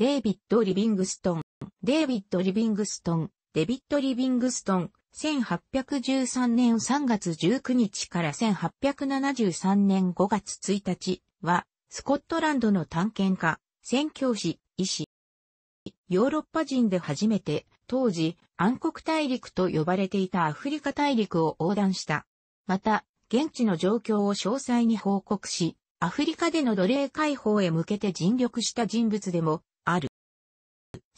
デイビッド・リビングストン、デイビッド・リビングストン、デビッド・リビングストン、1813年3月19日から1873年5月1日は、スコットランドの探検家、宣教師、医師。ヨーロッパ人で初めて、当時、暗黒大陸と呼ばれていたアフリカ大陸を横断した。また、現地の状況を詳細に報告し、アフリカでの奴隷解放へ向けて尽力した人物でもある。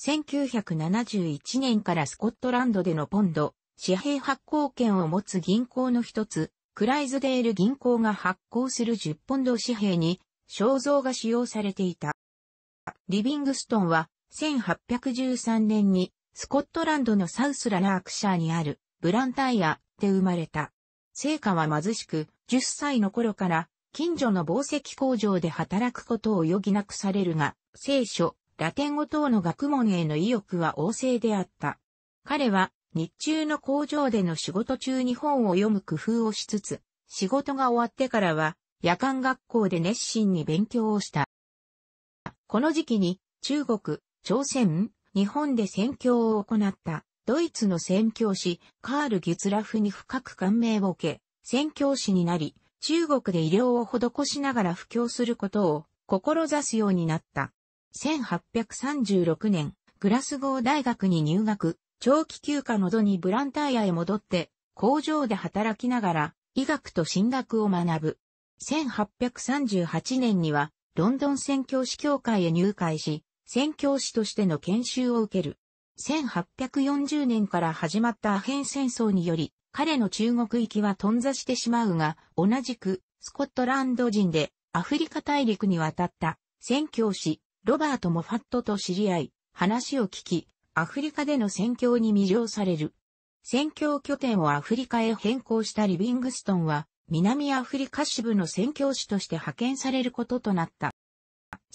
1971年からスコットランドでのポンド、紙幣発行権を持つ銀行の一つ、クライズデール銀行が発行する10ポンド紙幣に肖像が使用されていた。リビングストンは1813年にスコットランドのサウスララークシャーにあるブランタイアで生まれた。成果は貧しく10歳の頃から近所の紡績工場で働くことを余儀なくされるが、聖書、ラテン語等の学問への意欲は旺盛であった。彼は日中の工場での仕事中に本を読む工夫をしつつ、仕事が終わってからは夜間学校で熱心に勉強をした。この時期に中国、朝鮮、日本で宣教を行ったドイツの宣教師カール・ギュツラフに深く感銘を受け、宣教師になり、中国で医療を施しながら布教することを志すようになった。1836年、グラスゴー大学に入学、長期休暇の度にブランターアへ戻って、工場で働きながら、医学と進学を学ぶ。1838年には、ロンドン宣教師協会へ入会し、宣教師としての研修を受ける。1840年から始まったアヘン戦争により、彼の中国行きは頓挫してしまうが、同じく、スコットランド人で、アフリカ大陸に渡った、宣教師、ロバート・モファットと知り合い、話を聞き、アフリカでの戦況に魅了される。戦況拠点をアフリカへ変更したリビングストンは、南アフリカ支部の宣教師として派遣されることとなった。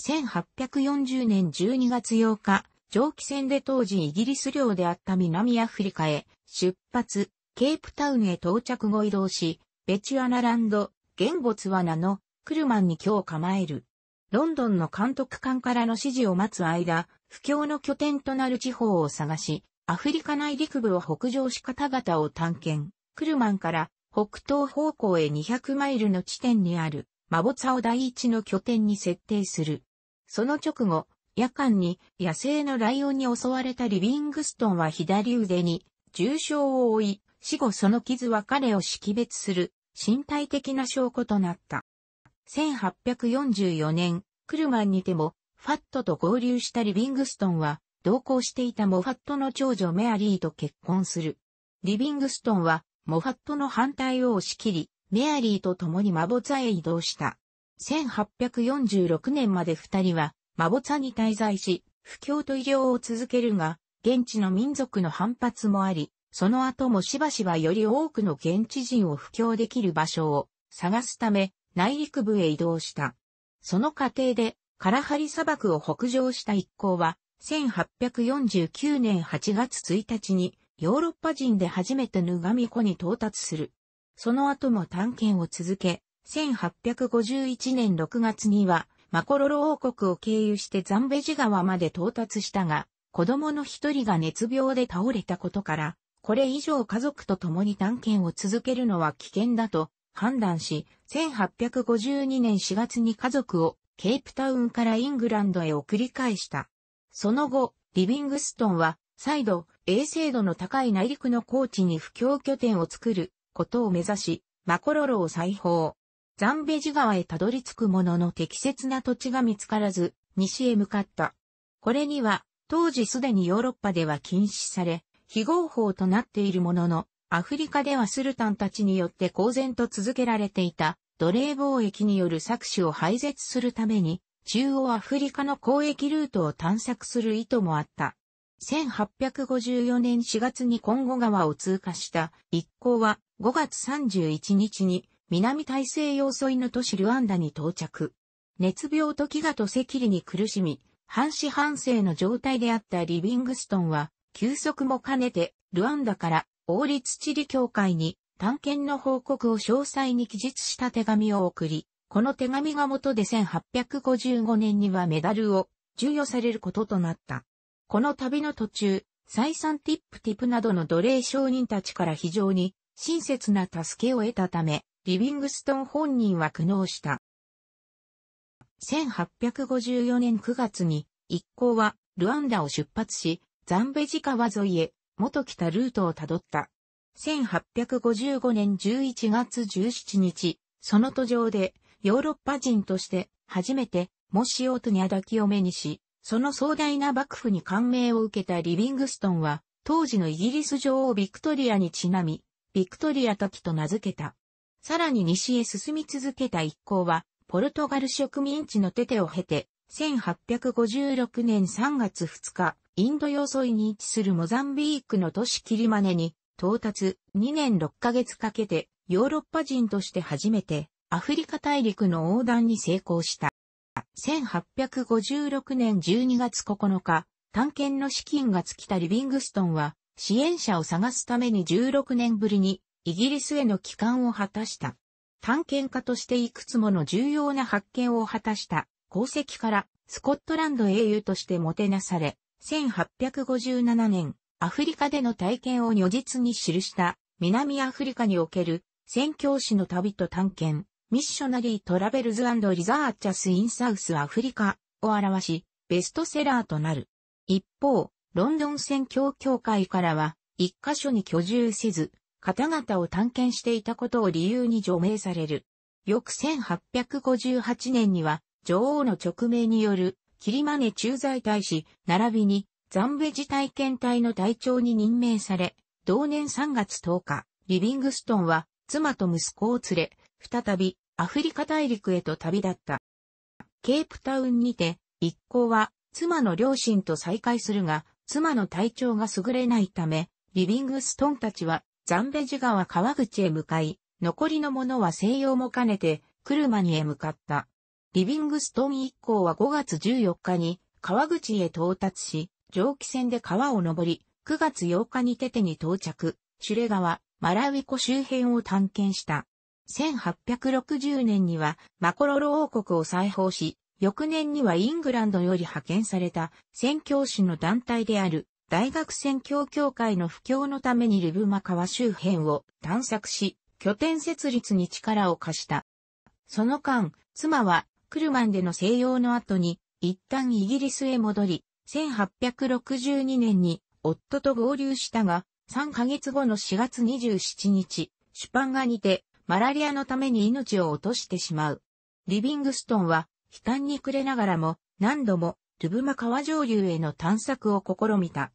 1840年12月8日、蒸気船で当時イギリス領であった南アフリカへ出発、ケープタウンへ到着後移動し、ベチュアナランド、現ボツワナのクルマンに今日構える。ロンドンの監督官からの指示を待つ間、不況の拠点となる地方を探し、アフリカ内陸部を北上し方々を探検、クルマンから北東方向へ200マイルの地点にある、マボツァを第一の拠点に設定する。その直後、夜間に野生のライオンに襲われたリビングストンは左腕に重傷を負い、死後その傷は彼を識別する身体的な証拠となった。1844年、クルマンにても、ファットと合流したリビングストンは、同行していたモファットの長女メアリーと結婚する。リビングストンは、モファットの反対を押し切り、メアリーと共にマボツァへ移動した。1846年まで二人は、マボツァに滞在し、不況と医療を続けるが、現地の民族の反発もあり、その後もしばしばより多くの現地人を不況できる場所を探すため、内陸部へ移動した。その過程で、カラハリ砂漠を北上した一行は、1849年8月1日に、ヨーロッパ人で初めてヌガミ湖に到達する。その後も探検を続け、1851年6月には、マコロロ王国を経由してザンベジ川まで到達したが、子供の一人が熱病で倒れたことから、これ以上家族と共に探検を続けるのは危険だと判断し、1852年4月に家族をケープタウンからイングランドへ送り返した。その後、リビングストンは再度、衛生度の高い内陸の高地に布教拠点を作ることを目指し、マコロロを再訪。ザンベジ川へたどり着くものの適切な土地が見つからず、西へ向かった。これには、当時すでにヨーロッパでは禁止され、非合法となっているものの、アフリカではスルタンたちによって公然と続けられていた奴隷貿易による搾取を廃絶するために、中央アフリカの交易ルートを探索する意図もあった。1854年4月にコンゴ川を通過した一行は5月31日に南大西洋沿いの都市ルワンダに到着。熱病と飢餓と赤痢に苦しみ、半死半生の状態であったリビングストンは、休息も兼ねてルワンダから王立地理協会に探検の報告を詳細に記述した手紙を送り、この手紙が元で1855年にはメダルを授与されることとなった。この旅の途中、再三ティップティプなどの奴隷商人たちから非常に親切な助けを得たため、リビングストン本人は苦悩した。1854年9月に一行はルアンダを出発し、ザンベジ川沿いへ元来たルートをたどった。1855年11月17日、その途上で、ヨーロッパ人として、初めて、モシオートニャダキを目にし、その壮大な幕府に感銘を受けたリビングストンは、当時のイギリス女王ビクトリアにちなみ、ビクトリア滝と名付けた。さらに西へ進み続けた一行は、ポルトガル植民地のテテを経て、1856年3月2日、インド洋沿いに位置するモザンビークの都市キリマネに、到達2年6ヶ月かけて、ヨーロッパ人として初めて、アフリカ大陸の横断に成功した。1856年12月9日、探検の資金が尽きたリビングストンは、支援者を探すために16年ぶりに、イギリスへの帰還を果たした。探検家としていくつもの重要な発見を果たした功績からスコットランド英雄としてもてなされ、1857年、アフリカでの体験を如実に記した、南アフリカにおける、宣教師の旅と探検、ミッショナリー・トラベルズ・アンド・リザーチャス・イン・サウス・アフリカを表し、ベストセラーとなる。一方、ロンドン宣教協会からは、一箇所に居住せず、方々を探検していたことを理由に除名される。翌1858年には、女王の勅命によるキリマネ駐在大使、並びに、ザンベジ体験隊の隊長に任命され、同年3月10日、リビングストンは、妻と息子を連れ、再び、アフリカ大陸へと旅立った。ケープタウンにて、一行は、妻の両親と再会するが、妻の体調が優れないため、リビングストンたちは、ザンベジ川川口へ向かい、残りの者は西洋も兼ねて、車にへ向かった。リビングストン一行は5月14日に川口へ到達し、蒸気船で川を登り、9月8日にテテに到着、シュレ川、マラウィ湖周辺を探検した。1860年にはマコロロ王国を再訪し、翌年にはイングランドより派遣された宣教師の団体である大学宣教協会の布教のためにルブマ川周辺を探索し、拠点設立に力を貸した。その間、妻はクルマンでの静養の後に、一旦イギリスへ戻り、1862年に夫と合流したが、3ヶ月後の4月27日、出版がにて、マラリアのために命を落としてしまう。リビングストンは、悲観に暮れながらも、何度も、ルブマ川上流への探索を試みた。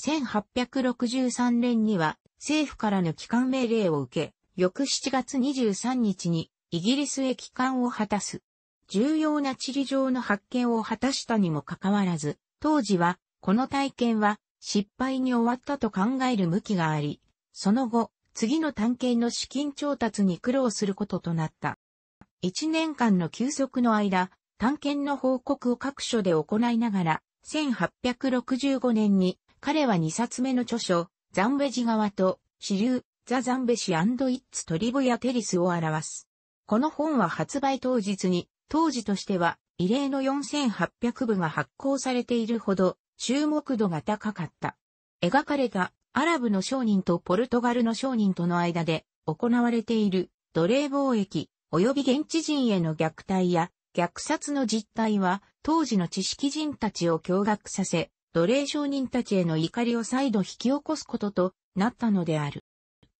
1863年には、政府からの帰還命令を受け、翌7月23日に、イギリスへ帰還を果たす。重要な地理上の発見を果たしたにもかかわらず、当時は、この体験は失敗に終わったと考える向きがあり、その後、次の探検の資金調達に苦労することとなった。一年間の休息の間、探検の報告を各所で行いながら、1865年に彼は2冊目の著書、ザンベジ側と支流、ザ・ザンベシイッツ・トリブヤ・テリスを表す。この本は発売当日に当時としては異例の4800部が発行されているほど注目度が高かった。描かれたアラブの商人とポルトガルの商人との間で行われている奴隷貿易及び現地人への虐待や虐殺の実態は当時の知識人たちを驚愕させ、奴隷商人たちへの怒りを再度引き起こすこととなったのである。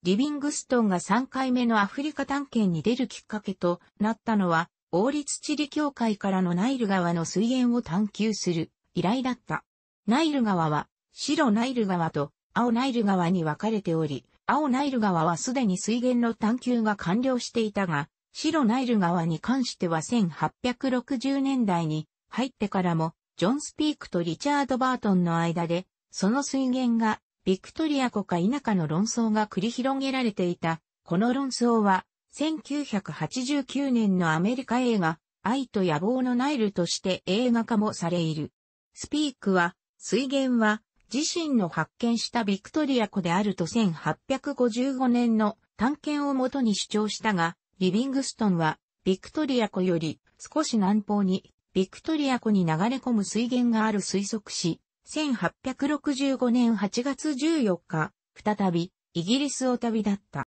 リビングストンが3回目のアフリカ探検に出るきっかけとなったのは王立地理協会からのナイル川の水源を探求する依頼だった。ナイル川は、白ナイル川と青ナイル川に分かれており、青ナイル川はすでに水源の探求が完了していたが、白ナイル川に関しては1860年代に入ってからも、ジョン・スピークとリチャード・バートンの間で、その水源がビクトリア湖か否かの論争が繰り広げられていた。この論争は、1989年のアメリカ映画、愛と野望のナイルとして映画化もされいる。スピークは、水源は、自身の発見したビクトリア湖であると1855年の探検をもとに主張したが、リビングストンは、ビクトリア湖より少し南方に、ビクトリア湖に流れ込む水源がある推測し、1865年8月14日、再び、イギリスを旅立った。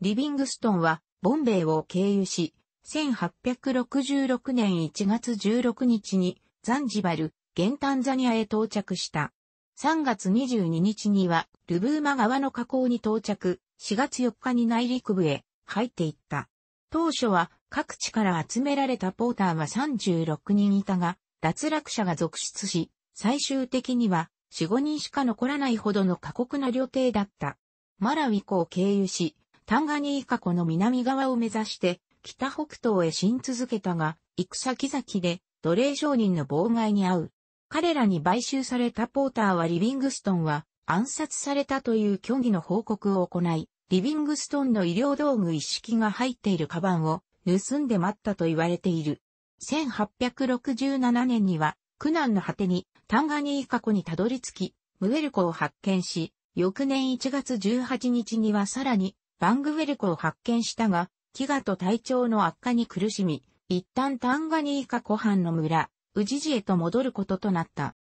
リビングストンは、ボンベイを経由し、1866年1月16日に、ザンジバル、ゲンタンザニアへ到着した。3月22日には、ルブーマ川の河口に到着、4月4日に内陸部へ入っていった。当初は各地から集められたポーターは36人いたが、脱落者が続出し、最終的には4、5人しか残らないほどの過酷な旅程だった。マラウィコを経由し、タンガニーカ湖の南側を目指して北北東へ進続けたが、行く先々で奴隷商人の妨害に遭う。彼らに買収されたポーターはリビングストンは暗殺されたという虚偽の報告を行い、リビングストンの医療道具一式が入っているカバンを盗んで待ったと言われている。1867年には苦難の果てにタンガニーカ湖にたどり着き、ムエルコを発見し、翌年1月18日にはさらにバングウェルコを発見したが、飢餓と体調の悪化に苦しみ、一旦タンガニーカ湖畔の村、ウジジへと戻ることとなった。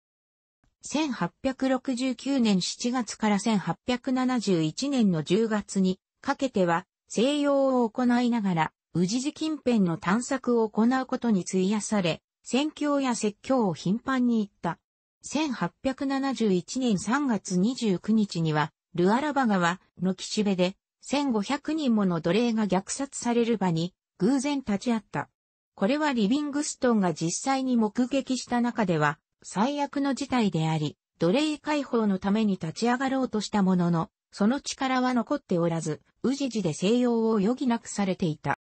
1869年7月から1871年の10月にかけては、西洋を行いながら、ウジジ近辺の探索を行うことに費やされ、宣教や説教を頻繁に行った。1871年3月29日には、ルアラバ川の岸辺で1500人もの奴隷が虐殺される場に偶然立ち会った。これはリビングストンが実際に目撃した中では最悪の事態であり、奴隷解放のために立ち上がろうとしたものの、その力は残っておらず、うじじで静養を余儀なくされていた。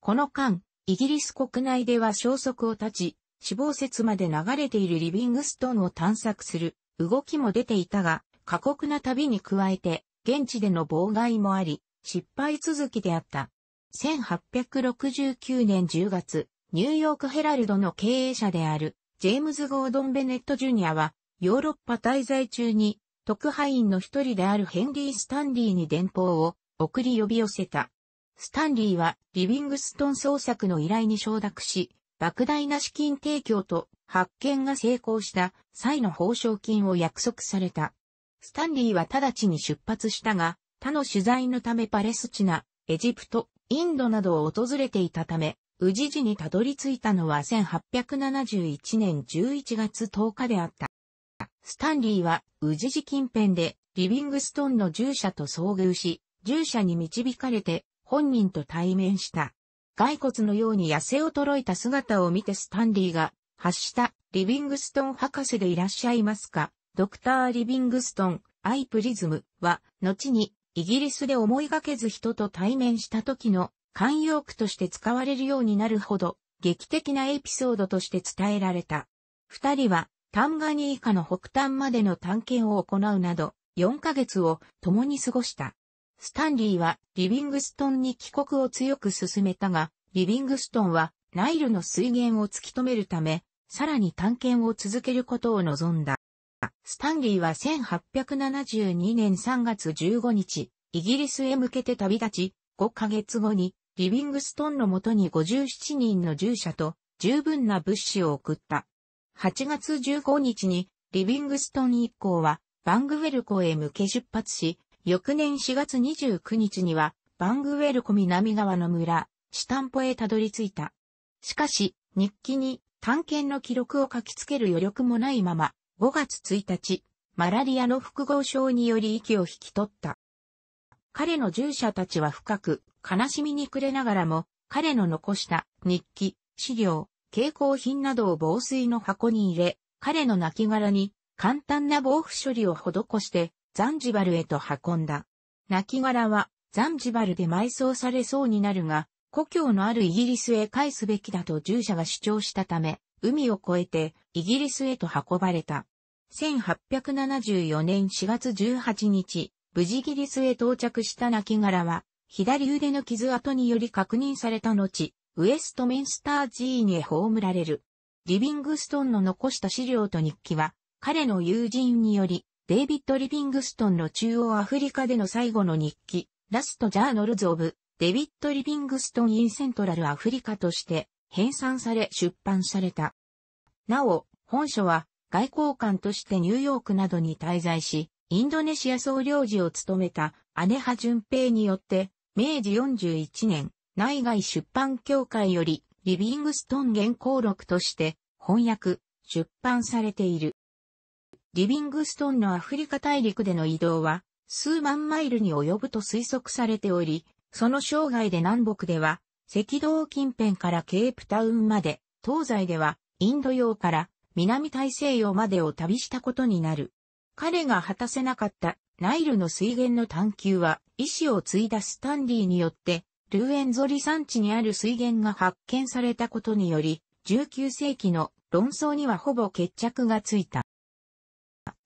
この間、イギリス国内では消息を絶ち、死亡説まで流れているリビングストンを探索する動きも出ていたが、過酷な旅に加えて、現地での妨害もあり、失敗続きであった。1869年10月、ニューヨークヘラルドの経営者である、ジェームズ・ゴードン・ベネット・ジュニアは、ヨーロッパ滞在中に、特派員の一人であるヘンリー・スタンリーに電報を送り呼び寄せた。スタンリーはリビングストン捜索の依頼に承諾し、莫大な資金提供と発見が成功した際の報奨金を約束された。スタンリーは直ちに出発したが、他の取材のためパレスチナ、エジプト、インドなどを訪れていたため、宇治寺にたどり着いたのは1871年11月10日であった。スタンリーは宇治寺近辺でリビングストンの従者と遭遇し、従者に導かれて本人と対面した。骸骨のように痩せ衰えた姿を見てスタンリーが発したリビングストン博士でいらっしゃいますかドクター・リビングストン、アイプリズムは、後に、イギリスで思いがけず人と対面した時の慣用句として使われるようになるほど、劇的なエピソードとして伝えられた。二人は、タンガニーカの北端までの探検を行うなど、4ヶ月を共に過ごした。スタンリーはリビングストンに帰国を強く進めたが、リビングストンはナイルの水源を突き止めるため、さらに探検を続けることを望んだ。スタンリーは1872年3月15日、イギリスへ向けて旅立ち、5ヶ月後に、リビングストンのもとに57人の従者と、十分な物資を送った。8月15日に、リビングストン一行は、バングウェルコへ向け出発し、翌年4月29日には、バングウェルコ南側の村、シタンポへたどり着いた。しかし、日記に、探検の記録を書きつける余力もないまま、5月1日、マラリアの複合症により息を引き取った。彼の従者たちは深く悲しみに暮れながらも、彼の残した日記、資料、蛍光品などを防水の箱に入れ、彼の亡骸に簡単な防腐処理を施して、ザンジバルへと運んだ。亡骸はザンジバルで埋葬されそうになるが、故郷のあるイギリスへ返すべきだと従者が主張したため、海を越えてイギリスへと運ばれた。1874年4月18日、無事イギリスへ到着した亡骸は、左腕の傷跡により確認された後、ウエストメンスター寺院へ葬られる。リビングストンの残した資料と日記は、彼の友人により、デイビッド・リビングストンの中央アフリカでの最後の日記、ラスト・ジャーノルズ・オブ、デビッド・リビングストン・インセントラル・アフリカとして、編纂され出版された。なお、本書は外交官としてニューヨークなどに滞在し、インドネシア総領事を務めた姉葉淳平によって、明治41年、内外出版協会より、リビングストン原稿録として翻訳、出版されている。リビングストンのアフリカ大陸での移動は数万マイルに及ぶと推測されており、その生涯で南北では赤道近辺からケープタウンまで、東西ではインド洋から南大西洋までを旅したことになる。彼が果たせなかったナイルの水源の探求は、意志を継いだスタンリーによって、ルーエンゾリ山地にある水源が発見されたことにより、19世紀の論争にはほぼ決着がついた。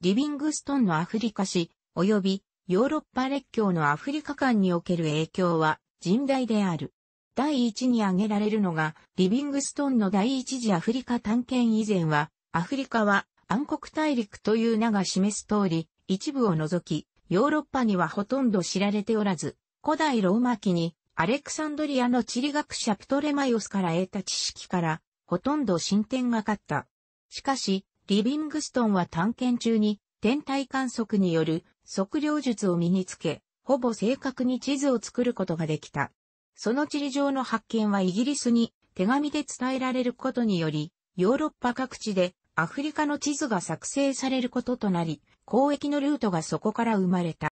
リビングストンのアフリカ史、及びヨーロッパ列強のアフリカ間における影響は甚大である。第一に挙げられるのが、リビングストンの第一次アフリカ探検以前は、アフリカは暗黒大陸という名が示す通り、一部を除き、ヨーロッパにはほとんど知られておらず、古代ローマ期にアレクサンドリアの地理学者プトレマイオスから得た知識から、ほとんど進展がかった。しかし、リビングストンは探検中に天体観測による測量術を身につけ、ほぼ正確に地図を作ることができた。その地理上の発見はイギリスに手紙で伝えられることにより、ヨーロッパ各地でアフリカの地図が作成されることとなり、交易のルートがそこから生まれた。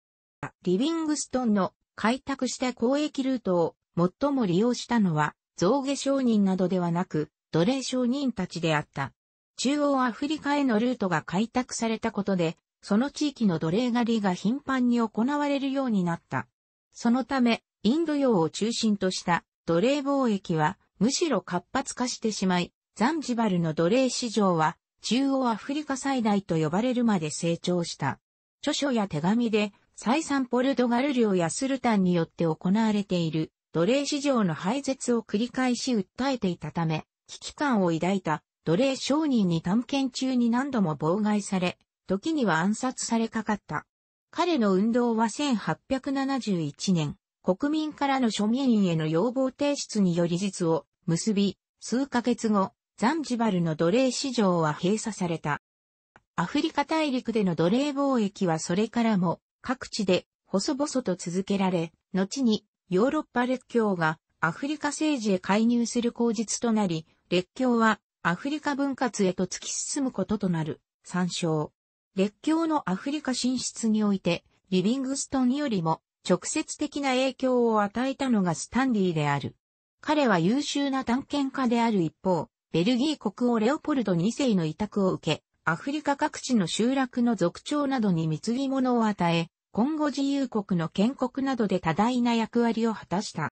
リビングストンの開拓した交易ルートを最も利用したのは、造下商人などではなく、奴隷商人たちであった。中央アフリカへのルートが開拓されたことで、その地域の奴隷狩りが頻繁に行われるようになった。そのため、インド洋を中心とした奴隷貿易はむしろ活発化してしまい、ザンジバルの奴隷市場は中央アフリカ最大と呼ばれるまで成長した。著書や手紙で、再三ポルトガル領やスルタンによって行われている奴隷市場の廃絶を繰り返し訴えていたため、危機感を抱いた奴隷商人に探検中に何度も妨害され、時には暗殺されかかった。彼の運動は1871年、国民からの庶民への要望提出により実を結び、数ヶ月後、ザンジバルの奴隷市場は閉鎖された。アフリカ大陸での奴隷貿易はそれからも各地で細々と続けられ、後にヨーロッパ列強がアフリカ政治へ介入する口実となり、列強はアフリカ分割へと突き進むこととなる。参照。列強のアフリカ進出において、リビングストンよりも直接的な影響を与えたのがスタンリーである。彼は優秀な探検家である一方、ベルギー国王レオポルド2世の委託を受け、アフリカ各地の集落の族長などに貢ぎ物を与え、今後自由国の建国などで多大な役割を果たした。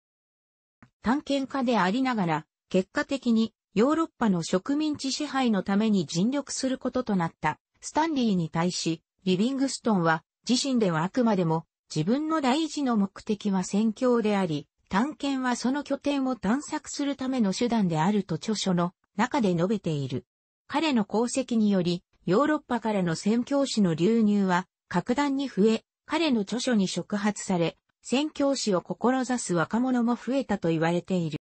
探検家でありながら、結果的にヨーロッパの植民地支配のために尽力することとなったスタンリーに対し、リビングストンは自身ではあくまでも自分の大事の目的は宣教であり、探検はその拠点を探索するための手段であると著書の中で述べている。彼の功績により、ヨーロッパからの宣教師の流入は格段に増え、彼の著書に触発され、宣教師を志す若者も増えたと言われている。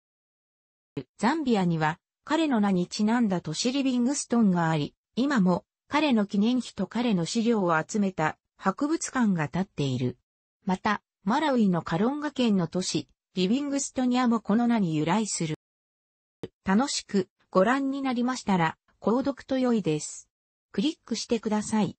ザンビアには彼の名にちなんだ都市リビングストンがあり、今も彼の記念碑と彼の資料を集めた博物館が建っている。また、マラウイのカロンガ県の都市、リビングストニアもこの名に由来する。楽しくご覧になりましたら、購読と良いです。クリックしてください。